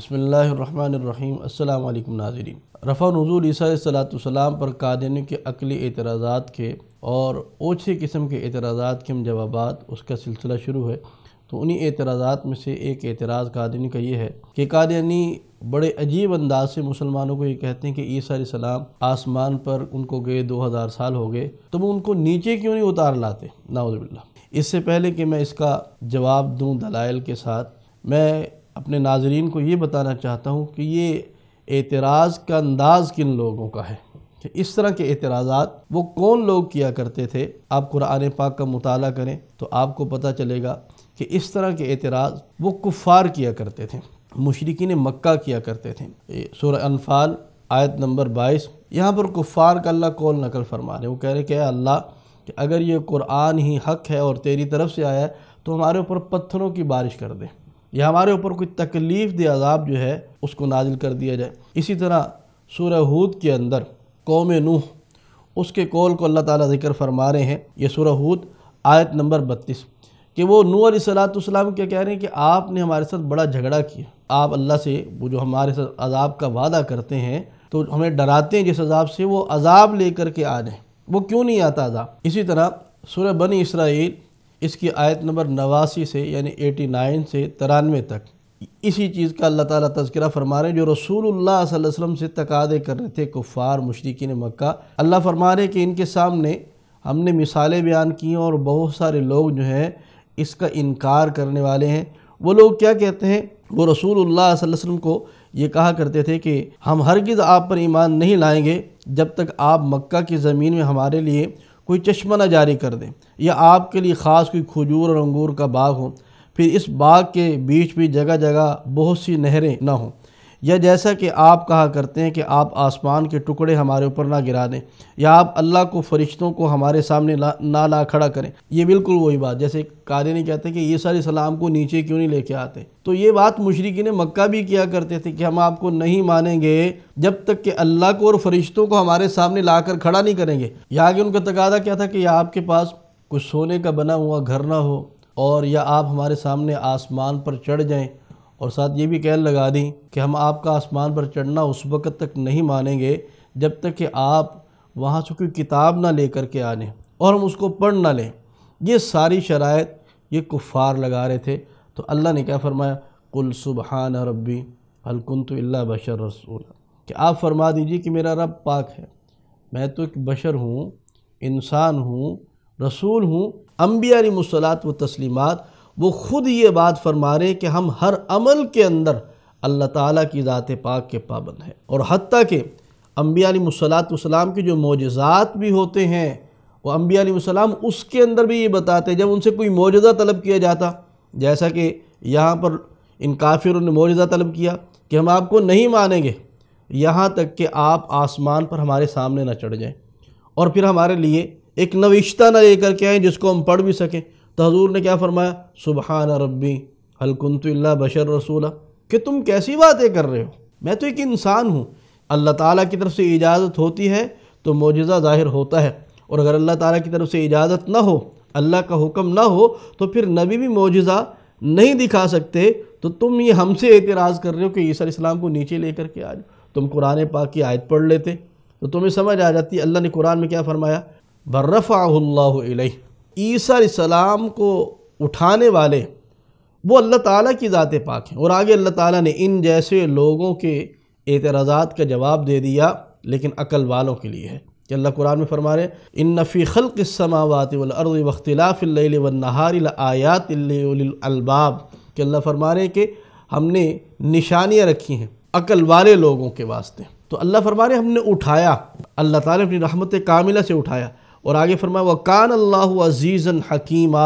بسم اللہ الرحمن الرحیم السلام علیکم ناظرین رفع نزول عیسیٰ علیہ السلام پر قادین کے عقلی اعتراضات کے اور اوچھے قسم کے اعتراضات کے ہم جوابات اس کا سلسلہ شروع ہے تو انہی اعتراضات میں سے ایک اعتراض قادین کا یہ ہے کہ قادینی بڑے عجیب انداز سے مسلمانوں کو یہ کہتے ہیں کہ عیسیٰ علیہ السلام آسمان پر ان کو گئے دو ہزار سال ہو گئے تو وہ ان کو نیچے کیوں نہیں اتار لاتے نعوذ باللہ اس سے پہلے کہ میں اس کا جواب دوں دلائل کے ساتھ میں اپنے ناظرین کو یہ بتانا چاہتا ہوں کہ یہ اعتراض کا انداز کن لوگوں کا ہے کہ اس طرح کے اعتراضات وہ کون لوگ کیا کرتے تھے آپ قرآن پاک کا مطالعہ کریں تو آپ کو پتہ چلے گا کہ اس طرح کے اعتراض وہ کفار کیا کرتے تھے مشرقین مکہ کیا کرتے تھے سورہ انفال آیت نمبر بائیس یہاں پر کفار کا اللہ کون نقل فرما رہے وہ کہہ رہے کہ اے اللہ کہ اگر یہ قرآن ہی حق ہے اور تیری طرف سے آیا ہے تو ہمارے اوپر پتھروں کی بارش کر دیں یا ہمارے اوپر کوئی تکلیف دہ عذاب جو ہے اس کو نازل کر دیا جائے اسی طرح سورہ ہود کے اندر قوم نوح اس کے قول کو اللہ تعالیٰ ذکر فرما رہے ہیں یہ سورہ ہود آیت نمبر بتیس کہ وہ نوح علیہ السلام کیا کہہ رہے ہیں کہ آپ نے ہمارے ساتھ بڑا جھگڑا کیا آپ اللہ سے وہ جو ہمارے ساتھ عذاب کا وعدہ کرتے ہیں تو ہمیں ڈراتے ہیں جس عذاب سے وہ عذاب لے کر کے آ جائیں وہ کیوں نہیں آتا عذاب اسی طرح سورہ بنی اسرائیل اس کی آیت نمبر نواسی سے یعنی ایٹی نائن سے ترانوے تک اسی چیز کا اللہ تعالیٰ تذکرہ فرما رہے جو رسول اللہ صلی اللہ علیہ وسلم سے تقاضے کر رہے تھے کفار مشرقین مکہ اللہ فرما رہے کہ ان کے سامنے ہم نے مثالیں بیان کی ہیں اور بہت سارے لوگ جو ہیں اس کا انکار کرنے والے ہیں وہ لوگ کیا کہتے ہیں وہ رسول اللہ صلی اللہ علیہ وسلم کو یہ کہا کرتے تھے کہ ہم ہرگز آپ پر ایمان نہیں لائیں گے جب تک آپ مکہ کی زمین میں ہمارے لیے کوئی چشمہ نہ جاری کر دیں یا آپ کے لیے خاص کوئی کھجور اور انگور کا باغ ہو پھر اس باغ کے بیچ بھی جگہ جگہ بہت سی نہریں نہ ہوں یا جیسا کہ آپ کہا کرتے ہیں کہ آپ آسمان کے ٹکڑے ہمارے اوپر نہ گرا دیں یا آپ اللہ کو فرشتوں کو ہمارے سامنے نہ لا کھڑا کریں یہ بالکل وہی بات جیسے نے کہتے کہ یہ علیہ سلام کو نیچے کیوں نہیں لے کے آتے تو یہ بات مشرقی نے مکہ بھی کیا کرتے تھے کہ ہم آپ کو نہیں مانیں گے جب تک کہ اللہ کو اور فرشتوں کو ہمارے سامنے لا کر کھڑا نہیں کریں گے یا آگے ان کا تقاضہ کیا تھا کہ آپ کے پاس کچھ سونے کا بنا ہوا گھر نہ ہو اور یا آپ ہمارے سامنے آسمان پر چڑھ جائیں اور ساتھ یہ بھی کہل لگا دیں کہ ہم آپ کا آسمان پر چڑھنا اس وقت تک نہیں مانیں گے جب تک کہ آپ وہاں سے کوئی کتاب نہ لے کر کے آنے اور ہم اس کو پڑھ نہ لیں یہ ساری شرائط یہ کفار لگا رہے تھے تو اللہ نے کیا فرمایا قل سبحان ربی الکن تو اللہ بشر رسول کہ آپ فرما دیجئے کہ میرا رب پاک ہے میں تو ایک بشر ہوں انسان ہوں رسول ہوں انبیاء علی مسلات و تسلیمات وہ خود یہ بات فرما ہیں کہ ہم ہر عمل کے اندر اللہ تعالیٰ کی ذات پاک کے پابند ہیں اور حتیٰ کہ انبیاء علیہ السلام کے جو معجزات بھی ہوتے ہیں وہ انبیاء علیہ السلام اس کے اندر بھی یہ بتاتے جب ان سے کوئی موجزہ طلب کیا جاتا جیسا کہ یہاں پر ان کافروں نے موجزہ طلب کیا کہ ہم آپ کو نہیں مانیں گے یہاں تک کہ آپ آسمان پر ہمارے سامنے نہ چڑھ جائیں اور پھر ہمارے لیے ایک نوشتہ نہ لے کر کے آئیں جس کو ہم پڑھ بھی سکیں تو حضور نے کیا فرمایا سبحان ربی الکنت اللہ بشر رسولہ کہ تم کیسی باتیں کر رہے ہو میں تو ایک انسان ہوں اللہ تعالیٰ کی طرف سے اجازت ہوتی ہے تو معجزہ ظاہر ہوتا ہے اور اگر اللہ تعالیٰ کی طرف سے اجازت نہ ہو اللہ کا حکم نہ ہو تو پھر نبی بھی معجزہ نہیں دکھا سکتے تو تم یہ ہم سے اعتراض کر رہے ہو کہ علیہ السلام کو نیچے لے کر کے آ جاؤ تم قرآن پاک کی آیت پڑھ لیتے تو تمہیں سمجھ آ جاتی اللہ نے قرآن میں کیا فرمایا برّا اللہ علیہ عیسیٰ علیہ السلام کو اٹھانے والے وہ اللہ تعالیٰ کی ذات پاک ہیں اور آگے اللہ تعالیٰ نے ان جیسے لوگوں کے اعتراضات کا جواب دے دیا لیکن عقل والوں کے لیے ہے کہ اللہ قرآن میں فرما رہے ان نفی خلق سماوات ولاخلاف اللّہ وَنہار الآیات اللہ کہ اللہ فرما رہے ہیں کہ ہم نے نشانیاں رکھی ہیں عقل والے لوگوں کے واسطے تو اللہ فرما رہے ہیں ہم نے اٹھایا اللہ تعالیٰ نے اپنی رحمت کاملہ سے اٹھایا اور آگے فرمایا وَقَانَ اللہ عزیز حکیمہ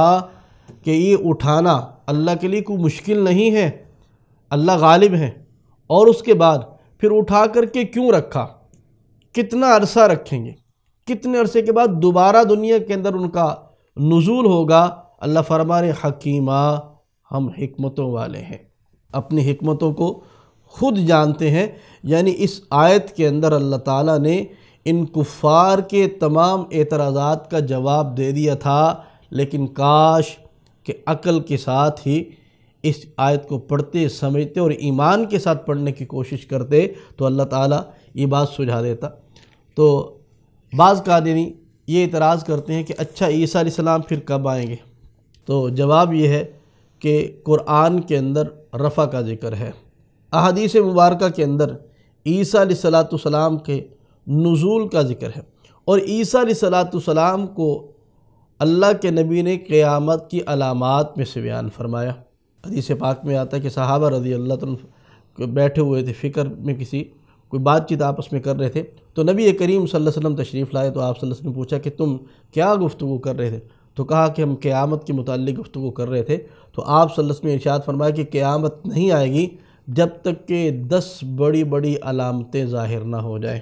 کہ یہ اٹھانا اللہ کے لیے کوئی مشکل نہیں ہے اللہ غالب ہے اور اس کے بعد پھر اٹھا کر کے کیوں رکھا کتنا عرصہ رکھیں گے کتنے عرصے کے بعد دوبارہ دنیا کے اندر ان کا نزول ہوگا اللہ رہے حکیمہ ہم حکمتوں والے ہیں اپنی حکمتوں کو خود جانتے ہیں یعنی اس آیت کے اندر اللہ تعالیٰ نے ان کفار کے تمام اعتراضات کا جواب دے دیا تھا لیکن کاش کہ عقل کے ساتھ ہی اس آیت کو پڑھتے سمجھتے اور ایمان کے ساتھ پڑھنے کی کوشش کرتے تو اللہ تعالیٰ یہ بات سجھا دیتا تو بعض قادنی یہ اعتراض کرتے ہیں کہ اچھا عیسیٰ علیہ السلام پھر کب آئیں گے تو جواب یہ ہے کہ قرآن کے اندر رفع کا ذکر ہے احادیث مبارکہ کے اندر عیسیٰ علیہ السلام کے نزول کا ذکر ہے اور عیسیٰ صلاۃ السلام کو اللہ کے نبی نے قیامت کی علامات میں سے بیان فرمایا حدیث پاک میں آتا ہے کہ صحابہ رضی اللہ عنہ بیٹھے ہوئے تھے فکر میں کسی کوئی بات چیت آپس میں کر رہے تھے تو نبی کریم صلی اللہ علیہ وسلم تشریف لائے تو آپ صلی اللہ علیہ نے پوچھا کہ تم کیا گفتگو کر رہے تھے تو کہا کہ ہم قیامت کے متعلق گفتگو کر رہے تھے تو آپ صلی اللہ علیہ وسلم نے ارشاد فرمایا کہ قیامت نہیں آئے گی جب تک کہ دس بڑی بڑی علامتیں ظاہر نہ ہو جائیں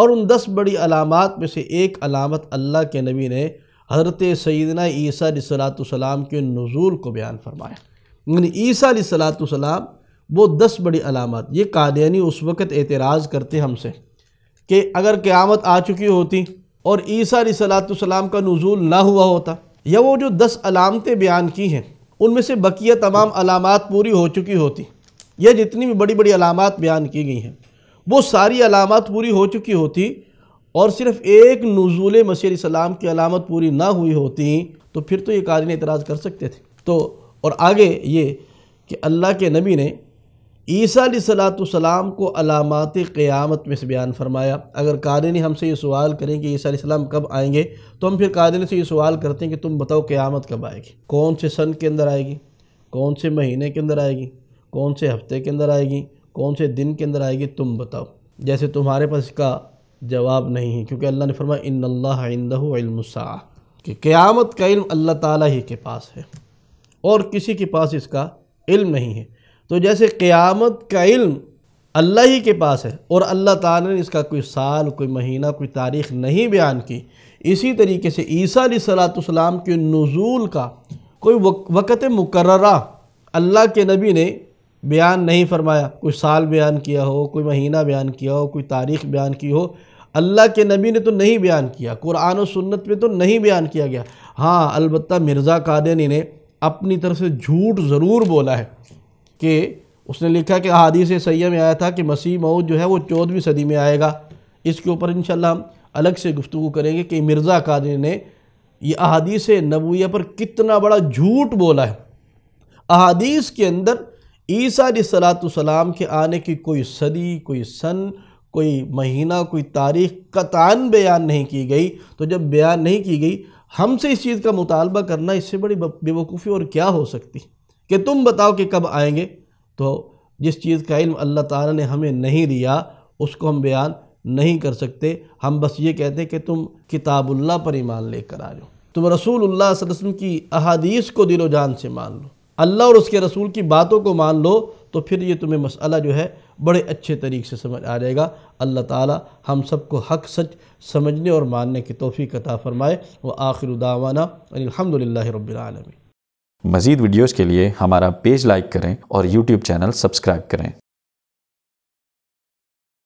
اور ان دس بڑی علامات میں سے ایک علامت اللہ کے نبی نے حضرت سیدنا عیسیٰ علیہ السلام کے نزول کو بیان فرمایا یعنی عیسیٰ علیہ السلام وہ دس بڑی علامات یہ قادینی اس وقت اعتراض کرتے ہم سے کہ اگر قیامت آ چکی ہوتی اور عیسیٰ علیہ السلام کا نزول نہ ہوا ہوتا یا وہ جو دس علامتیں بیان کی ہیں ان میں سے بقیہ تمام علامات پوری ہو چکی ہوتی یا جتنی بھی بڑی بڑی علامات بیان کی گئی ہیں وہ ساری علامات پوری ہو چکی ہوتی اور صرف ایک نزول مسیح علیہ السلام کی علامت پوری نہ ہوئی ہوتی تو پھر تو یہ قادن اعتراض کر سکتے تھے تو اور آگے یہ کہ اللہ کے نبی نے عیسیٰ علیہ السلام کو علامات قیامت میں سے بیان فرمایا اگر قادنی ہم سے یہ سوال کریں کہ عیسیٰ علیہ السلام کب آئیں گے تو ہم پھر قادن سے یہ سوال کرتے ہیں کہ تم بتاؤ قیامت کب آئے گی کون سے سن کے اندر آئے گی کون سے مہینے کے اندر آئے گی کون سے ہفتے کے اندر آئے گی کون سے دن کے اندر آئے گی تم بتاؤ جیسے تمہارے پاس اس کا جواب نہیں ہے کیونکہ اللہ نے فرمایا ان اللہ عندہ علم الساعہ کہ قیامت کا علم اللہ تعالیٰ ہی کے پاس ہے اور کسی کے پاس اس کا علم نہیں ہے تو جیسے قیامت کا علم اللہ ہی کے پاس ہے اور اللہ تعالیٰ نے اس کا کوئی سال کوئی مہینہ کوئی تاریخ نہیں بیان کی اسی طریقے سے عیسیٰ صلاۃ السلام کے نزول کا کوئی وقت مقررہ اللہ کے نبی نے بیان نہیں فرمایا کوئی سال بیان کیا ہو کوئی مہینہ بیان کیا ہو کوئی تاریخ بیان کی ہو اللہ کے نبی نے تو نہیں بیان کیا قرآن و سنت میں تو نہیں بیان کیا گیا ہاں البتہ مرزا قادنی نے اپنی طرف سے جھوٹ ضرور بولا ہے کہ اس نے لکھا کہ احادیث یہ سیاح میں آیا تھا کہ مسیح مہود جو ہے وہ چودھویں صدی میں آئے گا اس کے اوپر انشاءاللہ ہم الگ سے گفتگو کریں گے کہ مرزا قادنی نے یہ احادیث نبویہ پر کتنا بڑا جھوٹ بولا ہے احادیث کے اندر عیسیٰ علیہ السلام کے آنے کی کوئی صدی کوئی سن کوئی مہینہ کوئی تاریخ قطعاً بیان نہیں کی گئی تو جب بیان نہیں کی گئی ہم سے اس چیز کا مطالبہ کرنا اس سے بڑی بے وقوفی اور کیا ہو سکتی کہ تم بتاؤ کہ کب آئیں گے تو جس چیز کا علم اللہ تعالیٰ نے ہمیں نہیں دیا اس کو ہم بیان نہیں کر سکتے ہم بس یہ کہتے ہیں کہ تم کتاب اللہ پر ایمان لے کر آ جاؤ تم رسول اللہ صلی اللہ علیہ وسلم کی احادیث کو دل و جان سے مان لو اللہ اور اس کے رسول کی باتوں کو مان لو تو پھر یہ تمہیں مسئلہ جو ہے بڑے اچھے طریقے سے سمجھ آ جائے گا اللہ تعالی ہم سب کو حق سچ سمجھنے اور ماننے کی توفیق عطا فرمائے وہ آخر الداوانہ الحمدللہ رب العالمین مزید ویڈیوز کے لیے ہمارا پیج لائک کریں اور یوٹیوب چینل سبسکرائب کریں